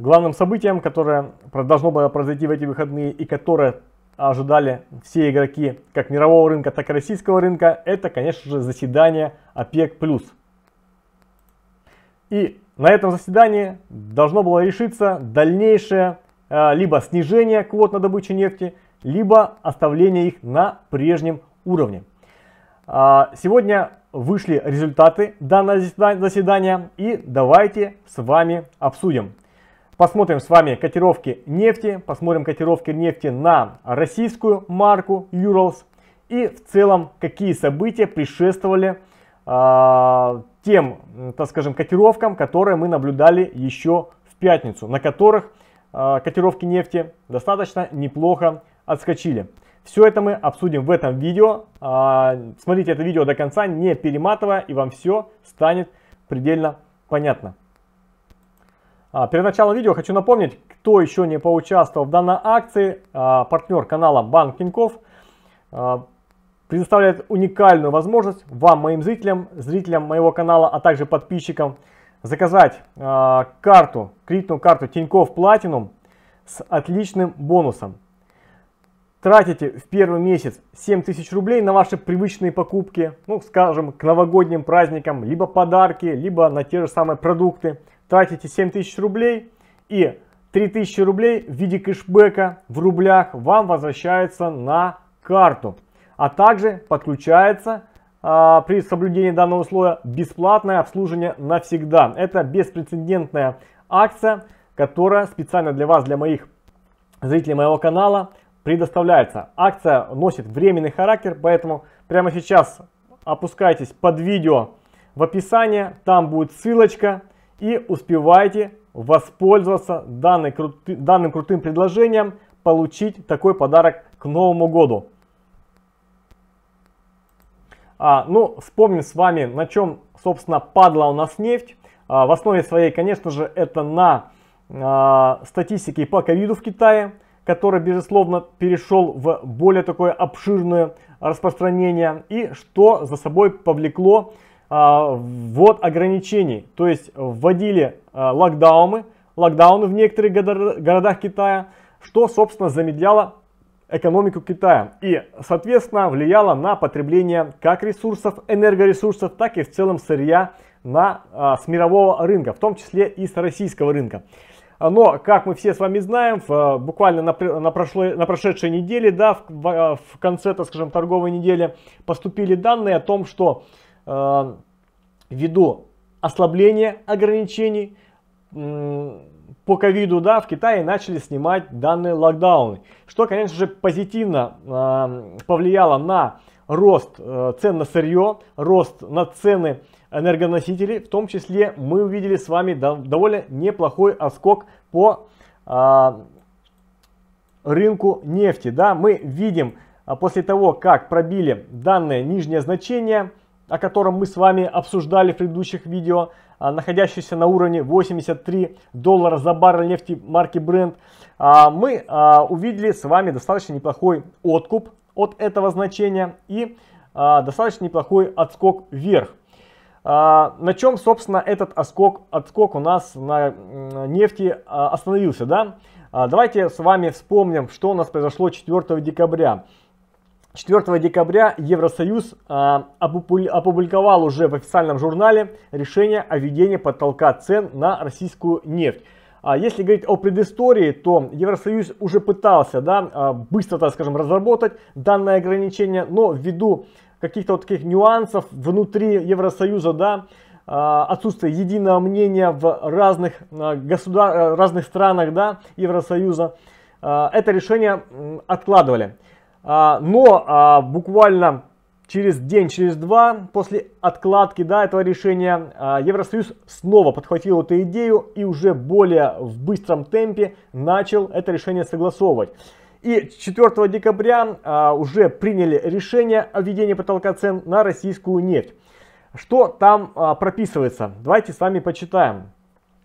Главным событием, которое должно было произойти в эти выходные и которое ожидали все игроки как мирового рынка, так и российского рынка, это, конечно же, заседание ОПЕК+. И на этом заседании должно было решиться дальнейшее э, либо снижение квот на добычу нефти, либо оставление их на прежнем уровне. А, сегодня вышли результаты данного заседания и давайте с вами обсудим. Посмотрим с вами котировки нефти, посмотрим котировки нефти на российскую марку Urals и в целом какие события предшествовали э, тем, так скажем, котировкам, которые мы наблюдали еще в пятницу, на которых э, котировки нефти достаточно неплохо отскочили. Все это мы обсудим в этом видео. Э, смотрите это видео до конца, не перематывая, и вам все станет предельно понятно. А, перед началом видео хочу напомнить, кто еще не поучаствовал в данной акции, а, партнер канала Банк Тиньков а, предоставляет уникальную возможность вам, моим зрителям, зрителям моего канала, а также подписчикам заказать карту, кредитную карту Тиньков Платинум с отличным бонусом. Тратите в первый месяц 7000 рублей на ваши привычные покупки, ну скажем, к новогодним праздникам, либо подарки, либо на те же самые продукты – тратите 7000 рублей и 3000 рублей в виде кэшбэка в рублях вам возвращается на карту. А также подключается а, при соблюдении данного условия бесплатное обслуживание навсегда. Это беспрецедентная акция, которая специально для вас, для моих зрителей моего канала предоставляется. Акция носит временный характер, поэтому прямо сейчас опускайтесь под видео в описании, там будет ссылочка и успевайте воспользоваться данной, крути, данным крутым предложением, получить такой подарок к Новому году. А, ну, вспомним с вами, на чем, собственно, падла у нас нефть. А, в основе своей, конечно же, это на а, статистике по ковиду в Китае, который, безусловно, перешел в более такое обширное распространение и что за собой повлекло ввод а, ограничений. То есть вводили а, локдауны, локдауны в некоторых городах Китая, что, собственно, замедляло экономику Китая и, соответственно, влияло на потребление как ресурсов, энергоресурсов, так и в целом сырья на, а, с мирового рынка, в том числе и с российского рынка. Но, как мы все с вами знаем, буквально на, на, прошлой, на прошедшей неделе, да, в, в конце, так скажем, торговой недели поступили данные о том, что Эм, ввиду ослабления ограничений по ковиду да, в Китае начали снимать данные локдауны, что, конечно же, позитивно эм, повлияло на рост э, цен на сырье, рост на цены энергоносителей, в том числе мы увидели с вами довольно неплохой отскок по эм, рынку нефти. Да, мы видим а, после того, как пробили данное нижнее значение, о котором мы с вами обсуждали в предыдущих видео, а, находящийся на уровне 83 доллара за баррель нефти марки Brent, а, мы а, увидели с вами достаточно неплохой откуп от этого значения и достаточно неплохой отскок вверх. На чем, собственно, этот отскок, отскок у нас на нефти остановился, да? Давайте с вами вспомним, что у нас произошло 4 декабря. 4 декабря Евросоюз а, опубликовал уже в официальном журнале решение о введении потолка цен на российскую нефть. А если говорить о предыстории, то Евросоюз уже пытался да, а, быстро, так скажем, разработать данное ограничение, но ввиду каких-то вот таких нюансов внутри Евросоюза, да, а, отсутствие единого мнения в разных, государ... разных странах да, Евросоюза, это решение откладывали. А, но а, буквально через день, через два после откладки да, этого решения а, Евросоюз снова подхватил эту идею и уже более в быстром темпе начал это решение согласовывать. И 4 декабря уже приняли решение о введении потолка цен на российскую нефть. Что там прописывается? Давайте с вами почитаем.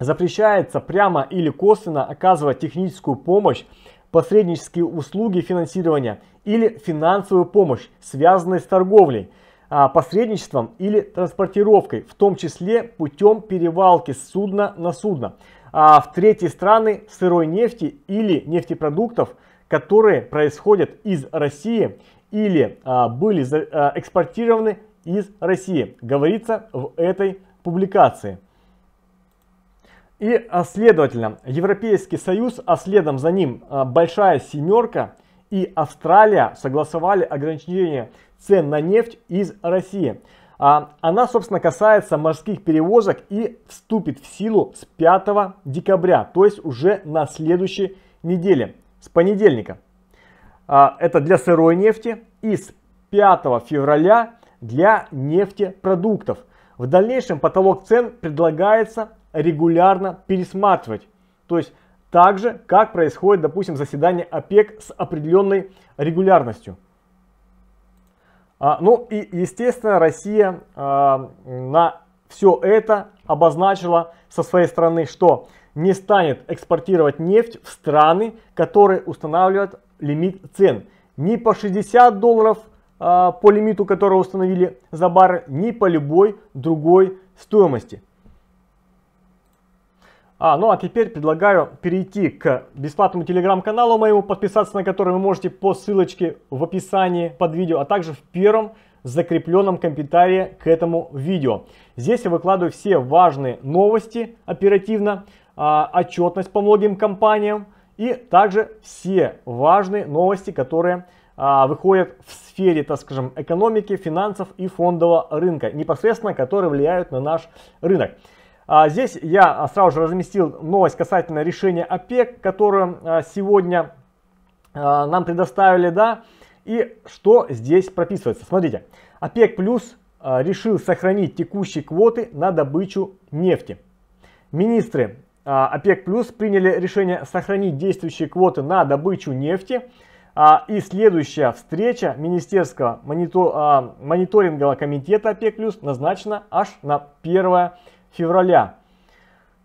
Запрещается прямо или косвенно оказывать техническую помощь посреднические услуги финансирования или финансовую помощь, связанную с торговлей, а, посредничеством или транспортировкой, в том числе путем перевалки с судна на судно, а, в третьи страны сырой нефти или нефтепродуктов, которые происходят из России или а, были экспортированы из России, говорится в этой публикации. И, а, следовательно, Европейский Союз, а следом за ним а, Большая Семерка и Австралия согласовали ограничение цен на нефть из России. А, она, собственно, касается морских перевозок и вступит в силу с 5 декабря, то есть уже на следующей неделе, с понедельника. Это для сырой нефти и с 5 февраля для нефтепродуктов. В дальнейшем потолок цен предлагается регулярно пересматривать. То есть так же, как происходит, допустим, заседание ОПЕК с определенной регулярностью. А, ну и, естественно, Россия а, на все это обозначила со своей стороны, что не станет экспортировать нефть в страны, которые устанавливают лимит цен. Ни по 60 долларов а, по лимиту, который установили за баррель, ни по любой другой стоимости. А, ну а теперь предлагаю перейти к бесплатному телеграм-каналу моему, подписаться на который вы можете по ссылочке в описании под видео, а также в первом закрепленном комментарии к этому видео. Здесь я выкладываю все важные новости оперативно, а, отчетность по многим компаниям и также все важные новости, которые а, выходят в сфере, так скажем, экономики, финансов и фондового рынка, непосредственно которые влияют на наш рынок. А, здесь я сразу же разместил новость касательно решения ОПЕК, которое а, сегодня а, нам предоставили, да, и что здесь прописывается. Смотрите, ОПЕК плюс решил сохранить текущие квоты на добычу нефти. Министры ОПЕК плюс приняли решение сохранить действующие квоты на добычу нефти. И следующая встреча Министерского мониторингового комитета ОПЕК плюс назначена аж на первое февраля.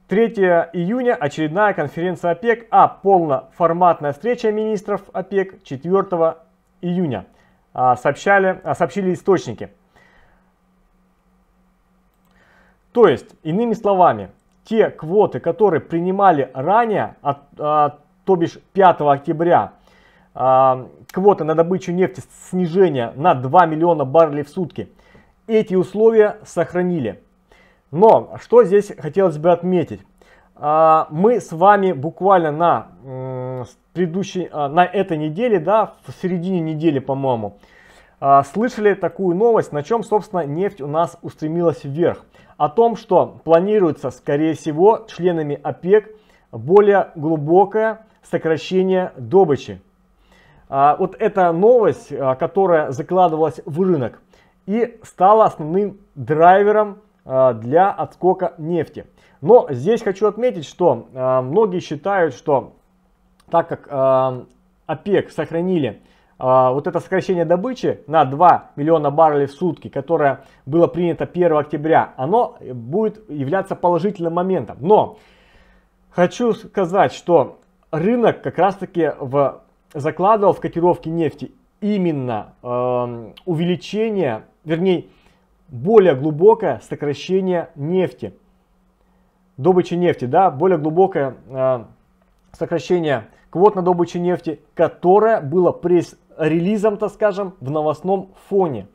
3 июня очередная конференция ОПЕК, а полноформатная встреча министров ОПЕК 4 июня, а, сообщали, а, сообщили источники. То есть, иными словами, те квоты, которые принимали ранее, от, а, то бишь 5 октября, а, квоты на добычу нефти снижения на 2 миллиона баррелей в сутки, эти условия сохранили. Но что здесь хотелось бы отметить? А, мы с вами буквально на предыдущей, а, на этой неделе, да, в середине недели, по-моему, а, слышали такую новость, на чем, собственно, нефть у нас устремилась вверх. О том, что планируется, скорее всего, членами ОПЕК более глубокое сокращение добычи. Вот эта новость, которая закладывалась в рынок и стала основным драйвером Э, для отскока нефти. Но здесь хочу отметить, что э, многие считают, что так как э, ОПЕК сохранили вот это сокращение добычи на 2 миллиона баррелей в сутки, которое было принято 1 октября, оно будет являться положительным моментом. Но хочу сказать, что рынок как раз таки в, закладывал в котировки нефти именно э, увеличение, вернее, более глубокое сокращение нефти. Добычи нефти, да, более глубокое э, сокращение квот на добычу нефти, которое было пресс-релизом, так скажем, в новостном фоне.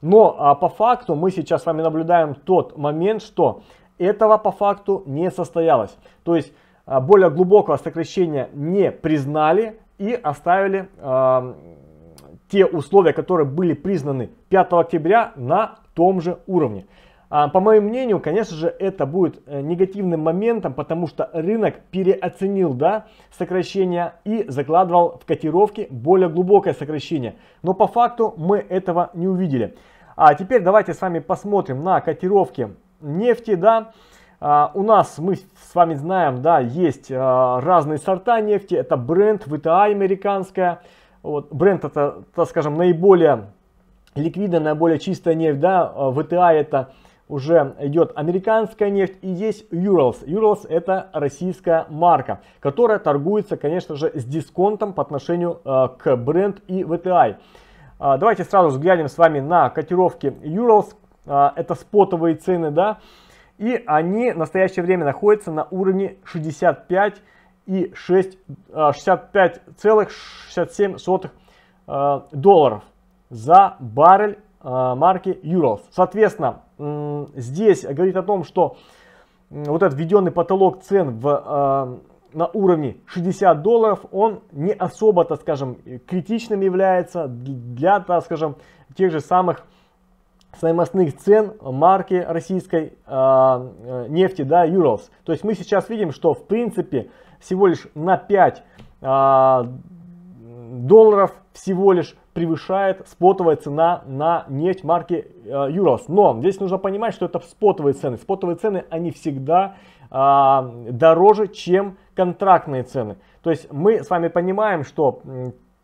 Но а, по факту мы сейчас с вами наблюдаем тот момент, что этого по факту не состоялось. То есть а, более глубокого сокращения не признали и оставили а, те условия, которые были признаны 5 октября на том же уровне. А, по моему мнению, конечно же, это будет э, негативным моментом, потому что рынок переоценил да, сокращение и закладывал в котировки более глубокое сокращение. Но по факту мы этого не увидели. А теперь давайте с вами посмотрим на котировки нефти. Да. А, у нас, мы с вами знаем, да, есть а, разные сорта нефти. Это бренд, ВТА американская вот, бренд это, так скажем, наиболее ликвидная, наиболее чистая нефть, да, ВТА а это уже идет американская нефть и есть Urals. Urals это российская марка, которая торгуется, конечно же, с дисконтом по отношению э, к бренд и VTI. Э, а. давайте сразу взглянем с вами на котировки Urals. Э, это спотовые цены, да, и они в настоящее время находятся на уровне 65 и 65,67 а, а, долларов за баррель а, марки Euros. Соответственно, здесь говорит о том, что вот этот введенный потолок цен в, на уровне 60 долларов, он не особо, так скажем, критичным является для, так скажем, тех же самых стоимостных цен марки российской э, нефти, да, Urals. То есть мы сейчас видим, что в принципе всего лишь на 5 а, долларов всего лишь превышает спотовая цена на нефть марки Юрос. Э, Но здесь нужно понимать, что это спотовые цены. Спотовые цены, они всегда а, дороже, чем контрактные цены. То есть мы с вами понимаем, что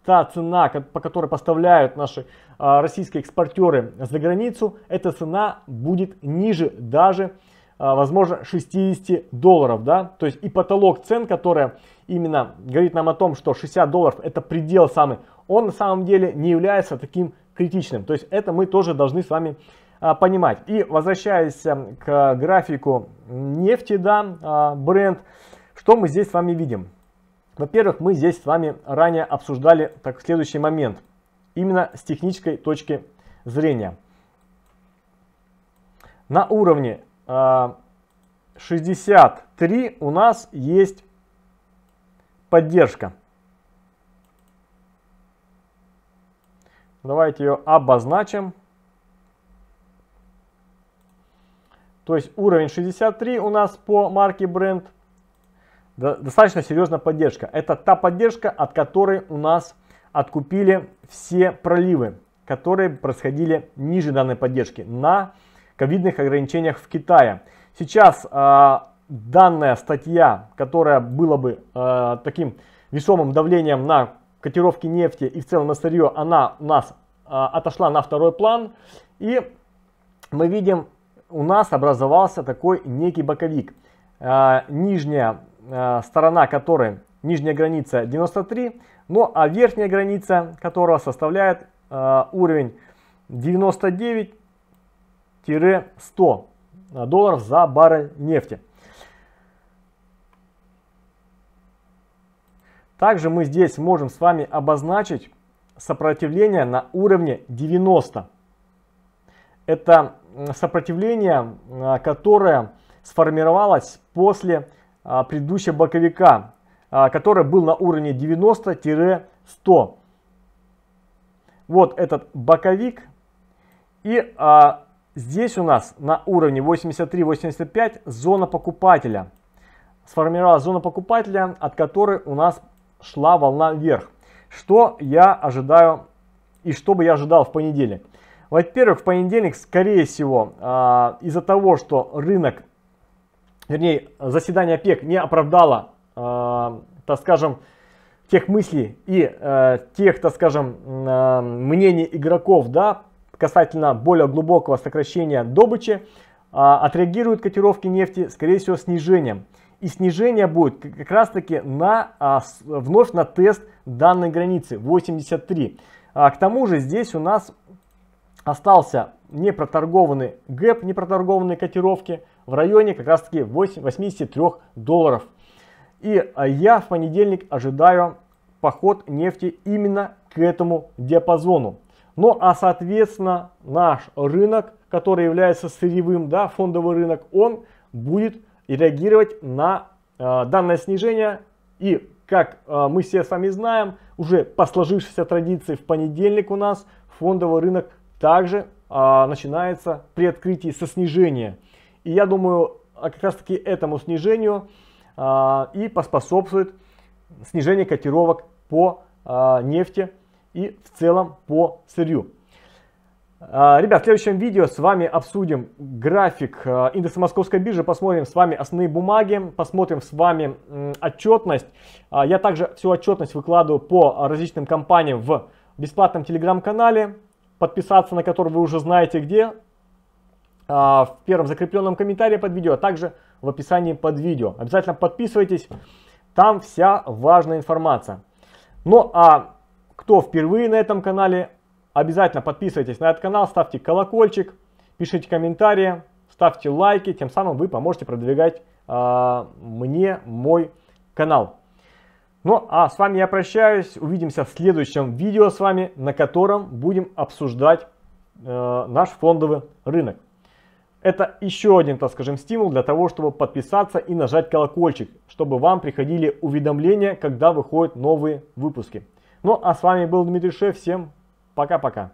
та цена, по которой поставляют наши а, российские экспортеры за границу, эта цена будет ниже даже а, возможно, 60 долларов, да, то есть и потолок цен, которая именно говорит нам о том, что 60 долларов это предел самый, он на самом деле не является таким критичным, то есть это мы тоже должны с вами а, понимать. И возвращаясь эм, к графику нефти, да, а, бренд, что мы здесь с вами видим? Во-первых, мы здесь с вами ранее обсуждали так, следующий момент, именно с технической точки зрения. На уровне 63 а, у нас есть поддержка. Давайте ее обозначим. То есть уровень 63 у нас по марке бренд. Достаточно серьезная поддержка. Это та поддержка, от которой у нас откупили все проливы, которые происходили ниже данной поддержки на ковидных ограничениях в Китае. Сейчас э, данная статья, которая была бы э, таким весомым давлением на котировки нефти и в целом на сырье, она у нас э, отошла на второй план. И мы видим, у нас образовался такой некий боковик. Э, нижняя э, сторона которой, нижняя граница 93, ну а верхняя граница которого составляет э, уровень 99 100 а, долларов за баррель нефти. Также мы здесь можем с вами обозначить сопротивление на уровне 90. Это сопротивление, а, которое сформировалось после а, предыдущего боковика, который был на уровне 90-100. Вот этот боковик. И Здесь у нас на уровне 83-85 зона покупателя. Сформировалась зона покупателя, от которой у нас шла волна вверх. Что я ожидаю и что бы я ожидал в понедельник? Во-первых, в понедельник, скорее всего, а, из-за того, что рынок, вернее, заседание ОПЕК не оправдало, а, так скажем, тех мыслей и э, тех, так скажем, а, мнений игроков, да, касательно более глубокого сокращения добычи, а, отреагируют котировки нефти, скорее всего, снижением. И снижение будет как раз таки на, а, вновь на тест данной границы 83. А, к тому же здесь у нас остался непроторгованный гэп, непроторгованные котировки в районе как раз таки 83 долларов. И я в понедельник ожидаю поход нефти именно к этому диапазону. Ну а соответственно наш рынок, который является сырьевым, да, фондовый рынок, он будет реагировать на э, данное снижение и как э, мы все с вами знаем, уже по сложившейся традиции в понедельник у нас фондовый рынок также э, начинается при открытии со снижения. И я думаю, а как раз таки этому снижению э, и поспособствует снижение котировок по э, нефти и в целом по сырью. А, ребят, в следующем видео с вами обсудим график а, индекса Московской биржи, посмотрим с вами основные бумаги, посмотрим с вами отчетность. А, я также всю отчетность выкладываю по различным компаниям в бесплатном телеграм-канале, подписаться на который вы уже знаете где, в первом закрепленном комментарии под видео, а также в описании под видео. Обязательно подписывайтесь, там вся важная информация. Ну а кто впервые на этом канале, обязательно подписывайтесь на этот канал, ставьте колокольчик, пишите комментарии, ставьте лайки, тем самым вы поможете продвигать э, мне мой канал. Ну а с вами я прощаюсь, увидимся в следующем видео с вами, на котором будем обсуждать э, наш фондовый рынок. Это еще один, так скажем, стимул для того, чтобы подписаться и нажать колокольчик, чтобы вам приходили уведомления, когда выходят новые выпуски. Ну а с вами был Дмитрий Шеф. Всем пока-пока.